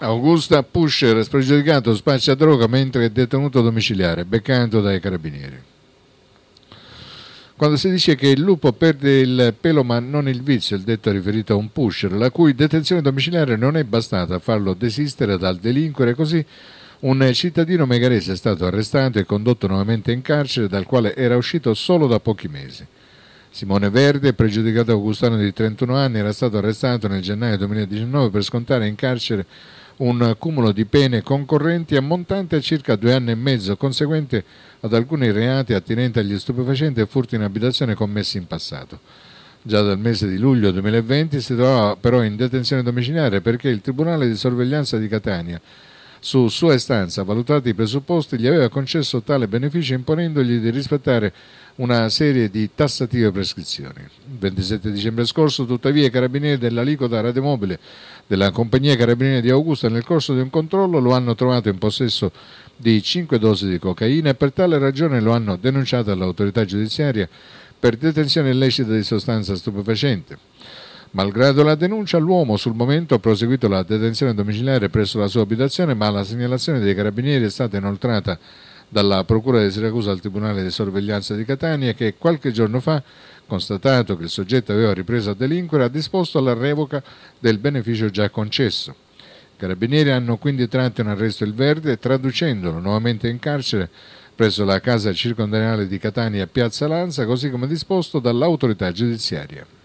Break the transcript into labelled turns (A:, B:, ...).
A: Augusta Pusher, spregiudicato, spaccia droga mentre è detenuto domiciliare, beccato dai carabinieri. Quando si dice che il lupo perde il pelo ma non il vizio, il detto riferito a un pusher, la cui detenzione domiciliare non è bastata a farlo desistere dal delinquere, così un cittadino megarese è stato arrestato e condotto nuovamente in carcere, dal quale era uscito solo da pochi mesi. Simone Verde, pregiudicato augustano di 31 anni, era stato arrestato nel gennaio 2019 per scontare in carcere un cumulo di pene concorrenti ammontante a circa due anni e mezzo, conseguente ad alcuni reati attinenti agli stupefacenti e furti in abitazione commessi in passato. Già dal mese di luglio 2020 si trovava però in detenzione domiciliare perché il Tribunale di sorveglianza di Catania su sua istanza, valutati i presupposti, gli aveva concesso tale beneficio imponendogli di rispettare una serie di tassative prescrizioni. Il 27 dicembre scorso, tuttavia, i carabinieri dell'aliquota radiomobile della compagnia carabinieri di Augusta nel corso di un controllo lo hanno trovato in possesso di 5 dosi di cocaina e per tale ragione lo hanno denunciato all'autorità giudiziaria per detenzione illecita di sostanza stupefacente. Malgrado la denuncia, l'uomo sul momento ha proseguito la detenzione domiciliare presso la sua abitazione, ma la segnalazione dei carabinieri è stata inoltrata dalla Procura di Siracusa al Tribunale di Sorveglianza di Catania che qualche giorno fa, constatato che il soggetto aveva ripreso a delinquere, ha disposto la revoca del beneficio già concesso. I carabinieri hanno quindi tratto in arresto il Verde, traducendolo nuovamente in carcere presso la casa circondariale di Catania a Piazza Lanza, così come disposto dall'autorità giudiziaria.